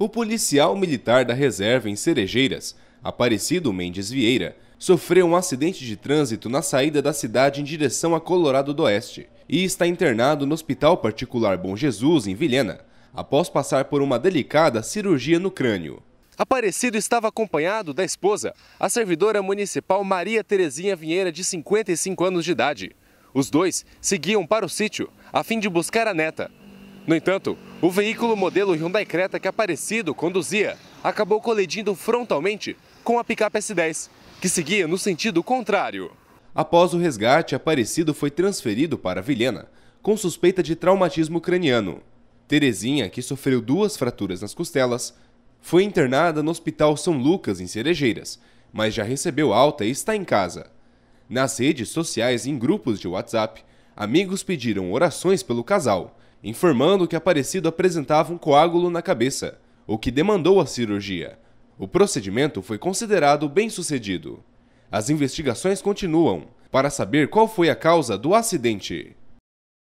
o policial militar da reserva em Cerejeiras, Aparecido Mendes Vieira, sofreu um acidente de trânsito na saída da cidade em direção a Colorado do Oeste e está internado no Hospital Particular Bom Jesus, em Vilhena, após passar por uma delicada cirurgia no crânio. Aparecido estava acompanhado da esposa, a servidora municipal Maria Terezinha Vieira, de 55 anos de idade. Os dois seguiam para o sítio, a fim de buscar a neta, no entanto, o veículo modelo Hyundai Creta que Aparecido é conduzia acabou colidindo frontalmente com a picape S10, que seguia no sentido contrário. Após o resgate, Aparecido foi transferido para Vilhena, com suspeita de traumatismo craniano. Terezinha, que sofreu duas fraturas nas costelas, foi internada no Hospital São Lucas, em Cerejeiras, mas já recebeu alta e está em casa. Nas redes sociais e em grupos de WhatsApp, amigos pediram orações pelo casal informando que Aparecido apresentava um coágulo na cabeça, o que demandou a cirurgia. O procedimento foi considerado bem sucedido. As investigações continuam para saber qual foi a causa do acidente.